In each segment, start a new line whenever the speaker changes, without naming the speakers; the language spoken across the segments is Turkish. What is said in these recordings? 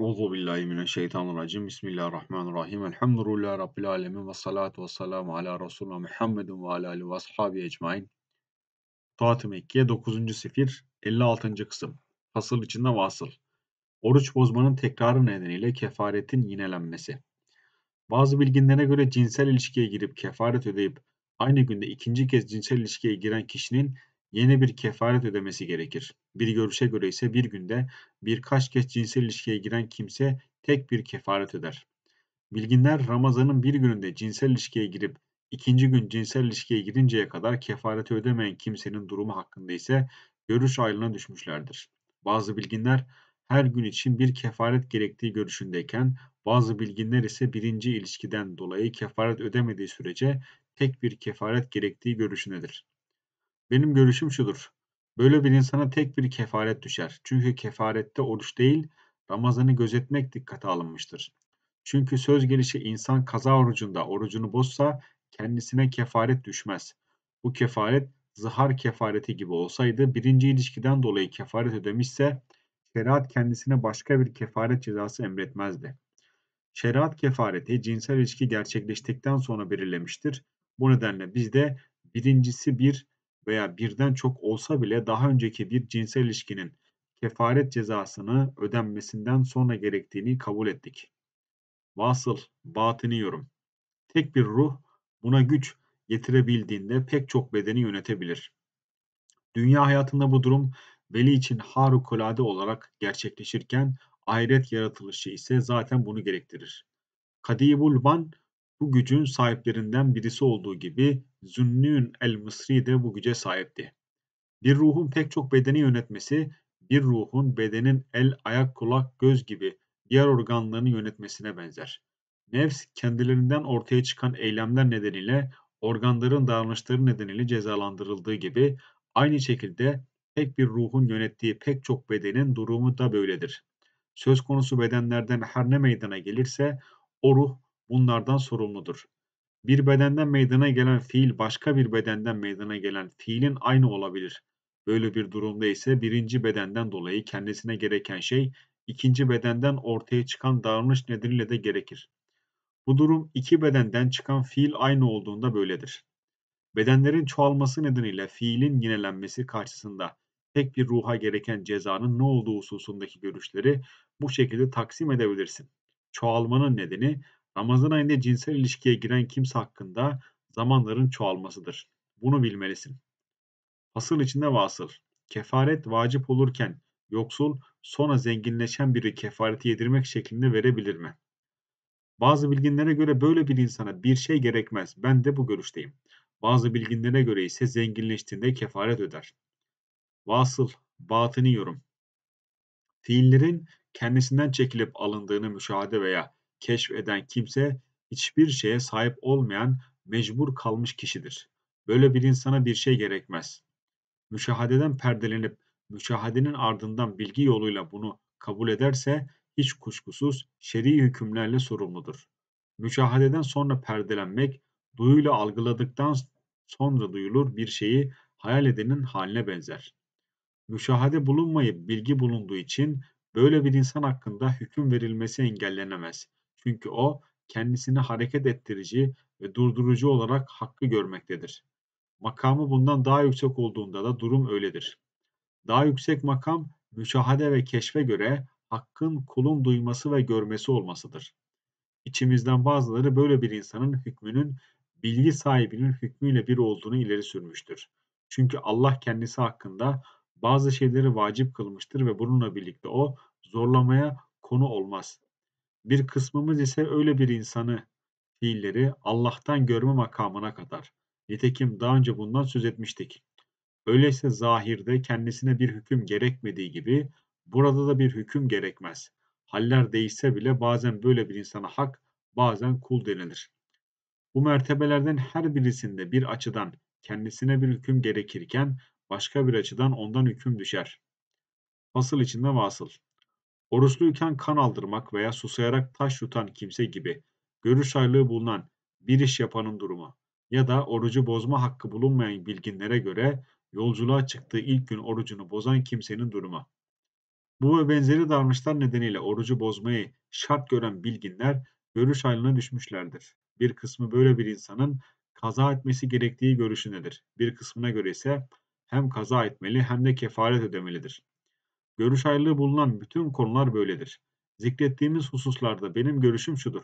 Euzu billahi mineşşeytanirracim. Bismillahirrahmanirrahim. Elhamdülillahi rabbil alamin ve salatu vesselam ala resulina Muhammedin ve ala alihi ve ashabi ecmaîn. Tuat-ı Mekke 9. sefir 56. kısım. Fasıl içinde vasıl. Oruç bozmanın tekrarı nedeniyle kefaretin yinelenmesi. Bazı bilginlere göre cinsel ilişkiye girip kefaret ödeyip aynı günde ikinci kez cinsel ilişkiye giren kişinin yeni bir kefaret ödemesi gerekir. Bir görüşe göre ise bir günde birkaç kez cinsel ilişkiye giren kimse tek bir kefaret öder. Bilginler Ramazan'ın bir gününde cinsel ilişkiye girip ikinci gün cinsel ilişkiye girinceye kadar kefareti ödemeyen kimsenin durumu hakkında ise görüş ayrılığına düşmüşlerdir. Bazı bilginler her gün için bir kefaret gerektiği görüşündeyken bazı bilginler ise birinci ilişkiden dolayı kefaret ödemediği sürece tek bir kefaret gerektiği görüşündedir. Benim görüşüm şudur. Böyle bir insana tek bir kefaret düşer. Çünkü kefarette oruç değil, Ramazan'ı gözetmek dikkate alınmıştır. Çünkü söz gelişi insan kaza orucunda orucunu bozsa kendisine kefaret düşmez. Bu kefaret zahar kefareti gibi olsaydı birinci ilişkiden dolayı kefaret ödemişse şeriat kendisine başka bir kefaret cezası emretmezdi. Şeriat kefareti cinsel ilişki gerçekleştikten sonra belirlemiştir. Bu nedenle bizde birincisi bir veya birden çok olsa bile daha önceki bir cinsel ilişkinin kefaret cezasını ödenmesinden sonra gerektiğini kabul ettik. Vasıl, batini yorum. Tek bir ruh buna güç getirebildiğinde pek çok bedeni yönetebilir. Dünya hayatında bu durum veli için harikulade olarak gerçekleşirken ahiret yaratılışı ise zaten bunu gerektirir. Kadibul Van bu gücün sahiplerinden birisi olduğu gibi Zünnün el-Mısri de bu güce sahipti. Bir ruhun pek çok bedeni yönetmesi, bir ruhun bedenin el, ayak, kulak, göz gibi diğer organlarını yönetmesine benzer. Nefs kendilerinden ortaya çıkan eylemler nedeniyle organların davranışları nedeniyle cezalandırıldığı gibi aynı şekilde tek bir ruhun yönettiği pek çok bedenin durumu da böyledir. Söz konusu bedenlerden her ne meydana gelirse o ruh bunlardan sorumludur. Bir bedenden meydana gelen fiil başka bir bedenden meydana gelen fiilin aynı olabilir. Böyle bir durumda ise birinci bedenden dolayı kendisine gereken şey ikinci bedenden ortaya çıkan davranış nedeniyle de gerekir. Bu durum iki bedenden çıkan fiil aynı olduğunda böyledir. Bedenlerin çoğalması nedeniyle fiilin yinelenmesi karşısında tek bir ruha gereken cezanın ne olduğu hususundaki görüşleri bu şekilde taksim edebilirsin. Çoğalmanın nedeni Ramazan ayında cinsel ilişkiye giren kimse hakkında zamanların çoğalmasıdır. Bunu bilmelisin. Asıl içinde vasıl. Kefaret vacip olurken yoksul sonra zenginleşen biri kefareti yedirmek şeklinde verebilir mi? Bazı bilginlere göre böyle bir insana bir şey gerekmez. Ben de bu görüşteyim. Bazı bilginlere göre ise zenginleştiğinde kefaret öder. Vasıl, batıni yorum. Fiillerin kendisinden çekilip alındığını müşahede veya keşfeden kimse hiçbir şeye sahip olmayan mecbur kalmış kişidir. Böyle bir insana bir şey gerekmez. Müşahadeden perdelenip müşahadenin ardından bilgi yoluyla bunu kabul ederse hiç kuşkusuz şer'i hükümlerle sorumludur. Müşahadeden sonra perdelenmek, duyuyla algıladıktan sonra duyulur bir şeyi hayal edenin haline benzer. Müşahade bulunmayıp bilgi bulunduğu için böyle bir insan hakkında hüküm verilmesi engellenemez. Çünkü o kendisini hareket ettirici ve durdurucu olarak hakkı görmektedir. Makamı bundan daha yüksek olduğunda da durum öyledir. Daha yüksek makam müşahede ve keşfe göre hakkın kulun duyması ve görmesi olmasıdır. İçimizden bazıları böyle bir insanın hükmünün bilgi sahibinin hükmüyle bir olduğunu ileri sürmüştür. Çünkü Allah kendisi hakkında bazı şeyleri vacip kılmıştır ve bununla birlikte o zorlamaya konu olmaz. Bir kısmımız ise öyle bir insanı fiilleri Allah'tan görme makamına kadar. Nitekim daha önce bundan söz etmiştik. Öyleyse zahirde kendisine bir hüküm gerekmediği gibi burada da bir hüküm gerekmez. Haller değişse bile bazen böyle bir insana hak, bazen kul denilir. Bu mertebelerden her birisinde bir açıdan kendisine bir hüküm gerekirken başka bir açıdan ondan hüküm düşer. Fasıl içinde vasıl. Oruçluyken kan aldırmak veya susayarak taş yutan kimse gibi görüş ayrılığı bulunan bir iş yapanın durumu ya da orucu bozma hakkı bulunmayan bilginlere göre yolculuğa çıktığı ilk gün orucunu bozan kimsenin durumu. Bu ve benzeri davranışlar nedeniyle orucu bozmayı şart gören bilginler görüş ayrılığına düşmüşlerdir. Bir kısmı böyle bir insanın kaza etmesi gerektiği görüşündedir. Bir kısmına göre ise hem kaza etmeli hem de kefaret ödemelidir. Görüş ayrılığı bulunan bütün konular böyledir. Zikrettiğimiz hususlarda benim görüşüm şudur.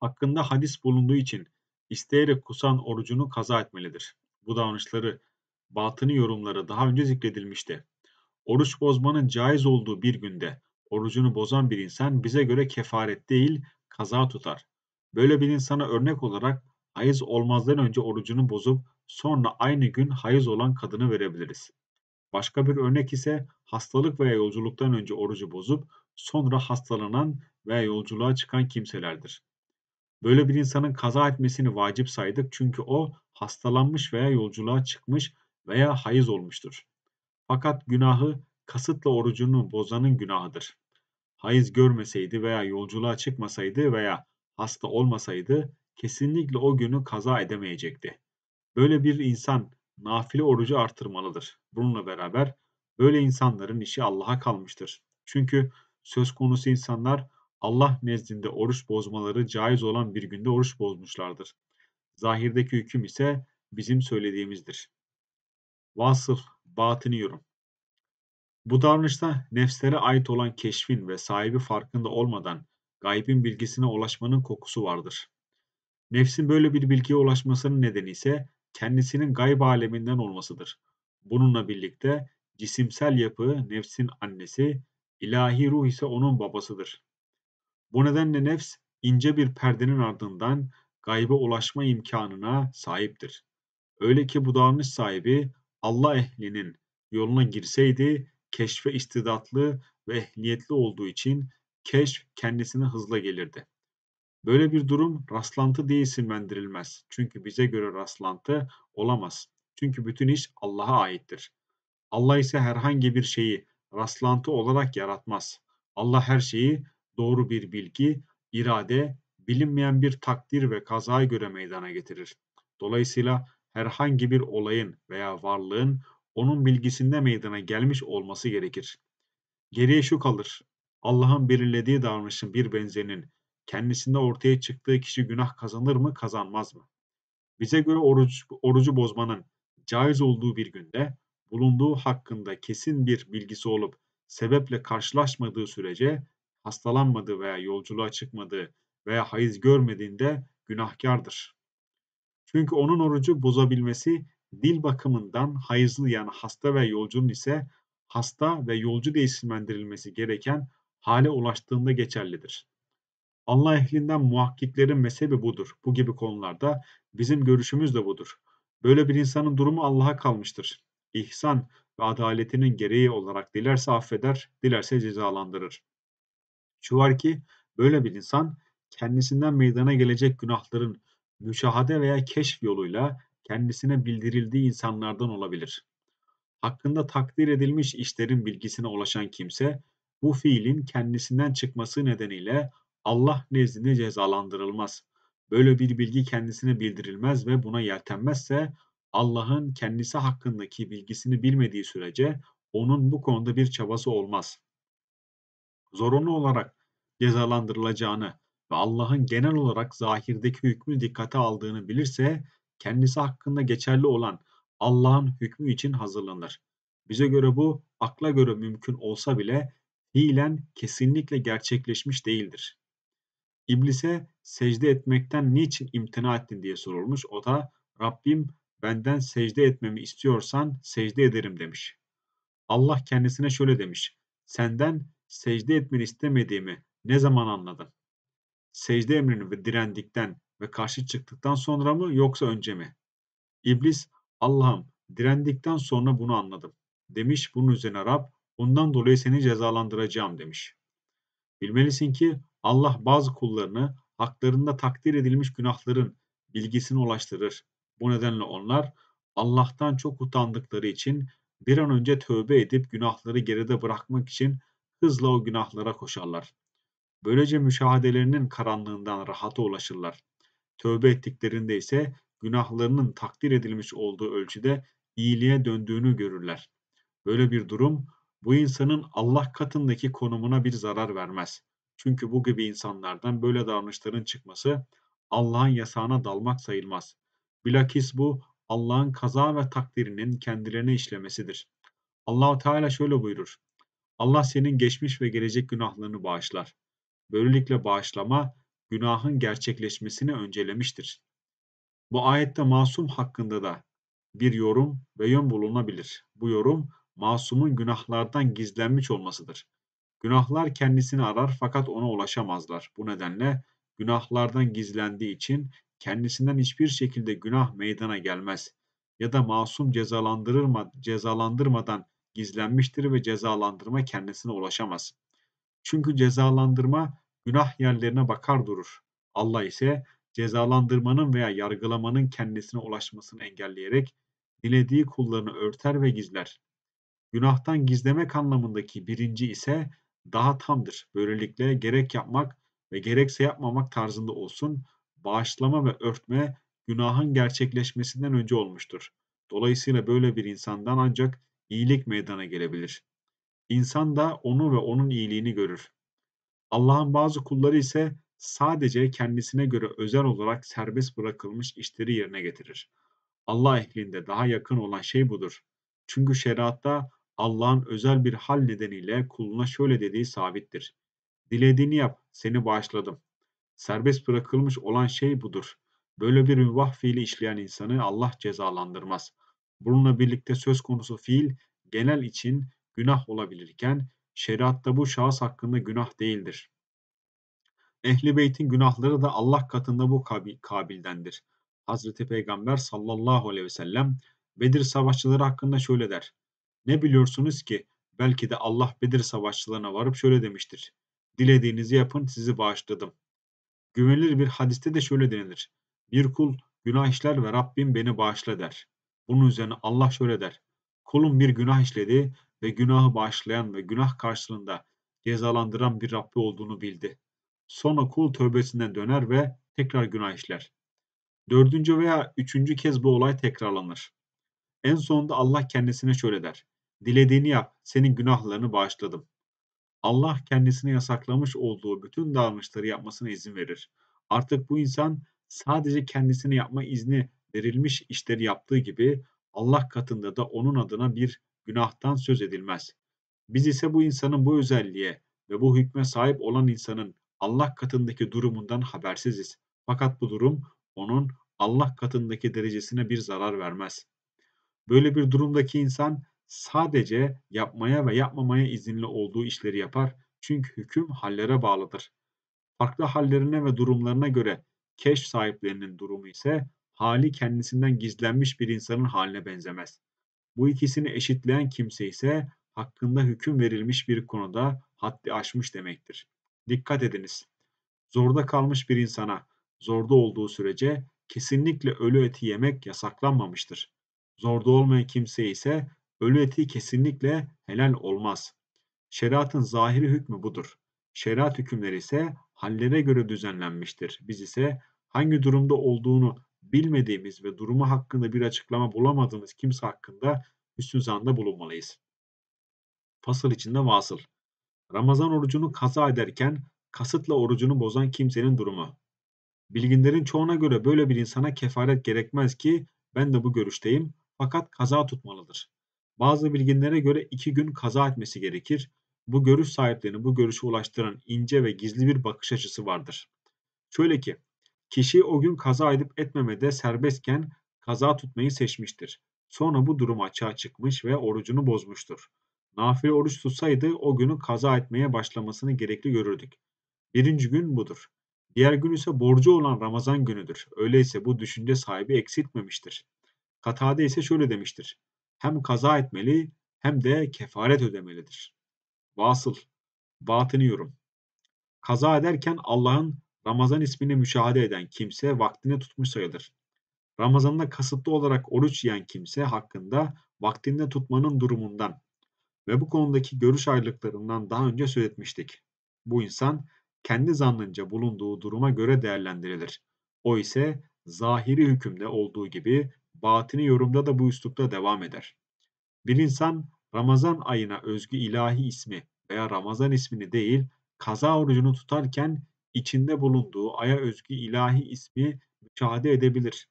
Hakkında hadis bulunduğu için isteyerek kusan orucunu kaza etmelidir. Bu davranışları, batını yorumları daha önce zikredilmişti. Oruç bozmanın caiz olduğu bir günde orucunu bozan bir insan bize göre kefaret değil, kaza tutar. Böyle bir insana örnek olarak hayız olmazdan önce orucunu bozup sonra aynı gün hayız olan kadını verebiliriz. Başka bir örnek ise hastalık veya yolculuktan önce orucu bozup sonra hastalanan veya yolculuğa çıkan kimselerdir. Böyle bir insanın kaza etmesini vacip saydık çünkü o hastalanmış veya yolculuğa çıkmış veya hayız olmuştur. Fakat günahı kasıtla orucunu bozanın günahıdır. Hayız görmeseydi veya yolculuğa çıkmasaydı veya hasta olmasaydı kesinlikle o günü kaza edemeyecekti. Böyle bir insan nafile orucu artırmalıdır. Bununla beraber böyle insanların işi Allah'a kalmıştır. Çünkü söz konusu insanlar Allah nezdinde oruç bozmaları caiz olan bir günde oruç bozmuşlardır. Zahirdeki hüküm ise bizim söylediğimizdir. Vasıf, batini yorum. Bu davranışta nefslere ait olan keşfin ve sahibi farkında olmadan gaybin bilgisine ulaşmanın kokusu vardır. Nefsin böyle bir bilgiye ulaşmasının nedeni ise kendisinin gayb aleminden olmasıdır. Bununla birlikte cisimsel yapı nefsin annesi, ilahi ruh ise onun babasıdır. Bu nedenle nefs ince bir perdenin ardından gaybe ulaşma imkanına sahiptir. Öyle ki bu davranış sahibi Allah ehlinin yoluna girseydi keşfe istidatlı ve ehliyetli olduğu için keşf kendisine hızla gelirdi. Böyle bir durum rastlantı diye isimlendirilmez. Çünkü bize göre rastlantı olamaz. Çünkü bütün iş Allah'a aittir. Allah ise herhangi bir şeyi rastlantı olarak yaratmaz. Allah her şeyi doğru bir bilgi, irade, bilinmeyen bir takdir ve kazaya göre meydana getirir. Dolayısıyla herhangi bir olayın veya varlığın onun bilgisinde meydana gelmiş olması gerekir. Geriye şu kalır. Allah'ın belirlediği davranışın bir benzerinin kendisinde ortaya çıktığı kişi günah kazanır mı kazanmaz mı? Bize göre oruç, orucu bozmanın caiz olduğu bir günde bulunduğu hakkında kesin bir bilgisi olup sebeple karşılaşmadığı sürece hastalanmadığı veya yolculuğa çıkmadığı veya hayız görmediğinde günahkardır. Çünkü onun orucu bozabilmesi dil bakımından hayızlı yani hasta ve yolcunun ise hasta ve yolcu diye isimlendirilmesi gereken hale ulaştığında geçerlidir. Allah ehlinden muhakkiklerin mezhebi budur. Bu gibi konularda bizim görüşümüz de budur. Böyle bir insanın durumu Allah'a kalmıştır. İhsan ve adaletinin gereği olarak dilerse affeder, dilerse cezalandırır. Şu var ki böyle bir insan kendisinden meydana gelecek günahların müşahade veya keşf yoluyla kendisine bildirildiği insanlardan olabilir. Hakkında takdir edilmiş işlerin bilgisine ulaşan kimse bu fiilin kendisinden çıkması nedeniyle Allah nezdinde cezalandırılmaz. Böyle bir bilgi kendisine bildirilmez ve buna yeltenmezse Allah'ın kendisi hakkındaki bilgisini bilmediği sürece onun bu konuda bir çabası olmaz. Zorunlu olarak cezalandırılacağını ve Allah'ın genel olarak zahirdeki hükmü dikkate aldığını bilirse kendisi hakkında geçerli olan Allah'ın hükmü için hazırlanır. Bize göre bu akla göre mümkün olsa bile fiilen kesinlikle gerçekleşmiş değildir. İblise secde etmekten niçin imtina ettin diye sorulmuş. O da Rabbim benden secde etmemi istiyorsan secde ederim demiş. Allah kendisine şöyle demiş. Senden secde etmeni istemediğimi ne zaman anladın? Secde emrini ve direndikten ve karşı çıktıktan sonra mı yoksa önce mi? İblis Allah'ım direndikten sonra bunu anladım demiş. Bunun üzerine Rab bundan dolayı seni cezalandıracağım demiş. Bilmelisin ki Allah bazı kullarını haklarında takdir edilmiş günahların bilgisini ulaştırır. Bu nedenle onlar Allah'tan çok utandıkları için bir an önce tövbe edip günahları geride bırakmak için hızla o günahlara koşarlar. Böylece müşahedelerinin karanlığından rahata ulaşırlar. Tövbe ettiklerinde ise günahlarının takdir edilmiş olduğu ölçüde iyiliğe döndüğünü görürler. Böyle bir durum bu insanın Allah katındaki konumuna bir zarar vermez. Çünkü bu gibi insanlardan böyle davranışların çıkması Allah'ın yasağına dalmak sayılmaz. Bilakis bu Allah'ın kaza ve takdirinin kendilerine işlemesidir. Allahu Teala şöyle buyurur. Allah senin geçmiş ve gelecek günahlarını bağışlar. Böylelikle bağışlama günahın gerçekleşmesini öncelemiştir. Bu ayette masum hakkında da bir yorum ve yön bulunabilir. Bu yorum masumun günahlardan gizlenmiş olmasıdır. Günahlar kendisini arar fakat ona ulaşamazlar. Bu nedenle günahlardan gizlendiği için kendisinden hiçbir şekilde günah meydana gelmez ya da masum cezalandırılma, cezalandırmadan gizlenmiştir ve cezalandırma kendisine ulaşamaz. Çünkü cezalandırma günah yerlerine bakar durur. Allah ise cezalandırmanın veya yargılamanın kendisine ulaşmasını engelleyerek dilediği kullarını örter ve gizler. Günahtan gizlemek anlamındaki birinci ise daha tamdır. Böylelikle gerek yapmak ve gerekse yapmamak tarzında olsun, bağışlama ve örtme günahın gerçekleşmesinden önce olmuştur. Dolayısıyla böyle bir insandan ancak iyilik meydana gelebilir. İnsan da onu ve onun iyiliğini görür. Allah'ın bazı kulları ise sadece kendisine göre özel olarak serbest bırakılmış işleri yerine getirir. Allah ehlinde daha yakın olan şey budur. Çünkü şeriatta Allah'ın özel bir hal nedeniyle kuluna şöyle dediği sabittir. Dilediğini yap, seni bağışladım. Serbest bırakılmış olan şey budur. Böyle bir mübah fiili işleyen insanı Allah cezalandırmaz. Bununla birlikte söz konusu fiil genel için günah olabilirken şeriatta bu şahıs hakkında günah değildir. Ehli beytin günahları da Allah katında bu kabildendir. Hazreti Peygamber sallallahu aleyhi ve sellem Bedir savaşçıları hakkında şöyle der. Ne biliyorsunuz ki? Belki de Allah Bedir savaşçılarına varıp şöyle demiştir. Dilediğinizi yapın sizi bağışladım. Güvenilir bir hadiste de şöyle denilir. Bir kul günah işler ve Rabbim beni bağışla der. Bunun üzerine Allah şöyle der. Kulun bir günah işledi ve günahı bağışlayan ve günah karşılığında cezalandıran bir Rabbi olduğunu bildi. Sonra kul tövbesinden döner ve tekrar günah işler. Dördüncü veya üçüncü kez bu olay tekrarlanır. En sonunda Allah kendisine şöyle der. Dilediğini yap, senin günahlarını bağışladım. Allah kendisine yasaklamış olduğu bütün davranışları yapmasına izin verir. Artık bu insan sadece kendisine yapma izni verilmiş işleri yaptığı gibi Allah katında da onun adına bir günahtan söz edilmez. Biz ise bu insanın bu özelliğe ve bu hükme sahip olan insanın Allah katındaki durumundan habersiziz. Fakat bu durum onun Allah katındaki derecesine bir zarar vermez. Böyle bir durumdaki insan sadece yapmaya ve yapmamaya izinli olduğu işleri yapar çünkü hüküm hallere bağlıdır. Farklı hallerine ve durumlarına göre keşf sahiplerinin durumu ise hali kendisinden gizlenmiş bir insanın haline benzemez. Bu ikisini eşitleyen kimse ise hakkında hüküm verilmiş bir konuda haddi aşmış demektir. Dikkat ediniz. Zorda kalmış bir insana, zorda olduğu sürece kesinlikle ölü eti yemek yasaklanmamıştır. Zorda olmayan kimse ise Ölü eti kesinlikle helal olmaz. Şeriatın zahiri hükmü budur. Şeriat hükümleri ise hallere göre düzenlenmiştir. Biz ise hangi durumda olduğunu bilmediğimiz ve durumu hakkında bir açıklama bulamadığımız kimse hakkında hüsnü zanda bulunmalıyız. Fasıl içinde vasıl. Ramazan orucunu kaza ederken kasıtla orucunu bozan kimsenin durumu. Bilginlerin çoğuna göre böyle bir insana kefaret gerekmez ki ben de bu görüşteyim fakat kaza tutmalıdır. Bazı bilginlere göre iki gün kaza etmesi gerekir. Bu görüş sahiplerini bu görüşe ulaştıran ince ve gizli bir bakış açısı vardır. Şöyle ki, kişi o gün kaza edip etmemede serbestken kaza tutmayı seçmiştir. Sonra bu durum açığa çıkmış ve orucunu bozmuştur. Nafile oruç tutsaydı o günü kaza etmeye başlamasını gerekli görürdük. Birinci gün budur. Diğer gün ise borcu olan Ramazan günüdür. Öyleyse bu düşünce sahibi eksiltmemiştir. Katade ise şöyle demiştir hem kaza etmeli hem de kefaret ödemelidir. Vasıl, batını yorum. Kaza ederken Allah'ın Ramazan ismini müşahede eden kimse vaktini tutmuş sayılır. Ramazan'da kasıtlı olarak oruç yiyen kimse hakkında vaktinde tutmanın durumundan ve bu konudaki görüş ayrılıklarından daha önce söz etmiştik. Bu insan kendi zannınca bulunduğu duruma göre değerlendirilir. O ise zahiri hükümde olduğu gibi batini yorumda da bu üslupla devam eder. Bir insan Ramazan ayına özgü ilahi ismi veya Ramazan ismini değil, kaza orucunu tutarken içinde bulunduğu aya özgü ilahi ismi müşahede edebilir.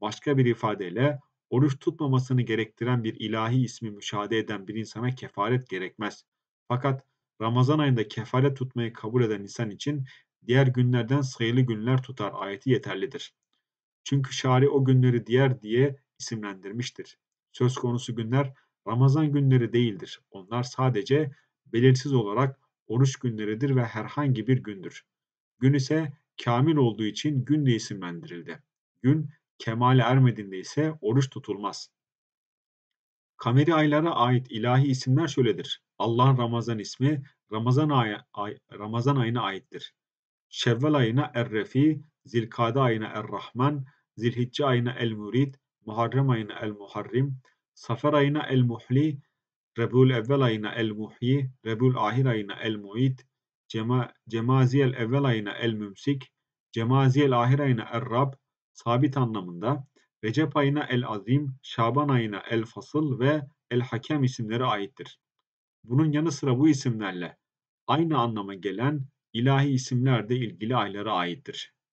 Başka bir ifadeyle oruç tutmamasını gerektiren bir ilahi ismi müşahede eden bir insana kefaret gerekmez. Fakat Ramazan ayında kefaret tutmayı kabul eden insan için diğer günlerden sayılı günler tutar ayeti yeterlidir. Çünkü şari o günleri diğer diye isimlendirmiştir. Söz konusu günler Ramazan günleri değildir. Onlar sadece belirsiz olarak oruç günleridir ve herhangi bir gündür. Gün ise kamil olduğu için gün de isimlendirildi. Gün kemale ermediğinde ise oruç tutulmaz. Kameri aylara ait ilahi isimler şöyledir. Allah'ın Ramazan ismi Ramazan, ay, ay, Ramazan ayına aittir. Şevval ayına Er-Refi, Zilkade ayına Er-Rahman, Zilhicce ayına El-Murid, Muharrem ayına El-Muharrim, Safer ayına El-Muhli, Rebul evvel ayına El-Muhyi, Rebul ahir ayına El-Muid, Cema, Cemaziyel evvel ayına El-Mümsik, Cemaziyel ahir ayına Er-Rab, sabit anlamında, Recep ayına El-Azim, Şaban ayına El-Fasıl ve El-Hakem isimleri aittir. Bunun yanı sıra bu isimlerle aynı anlama gelen İlahi isimler de ilgili aylara aittir.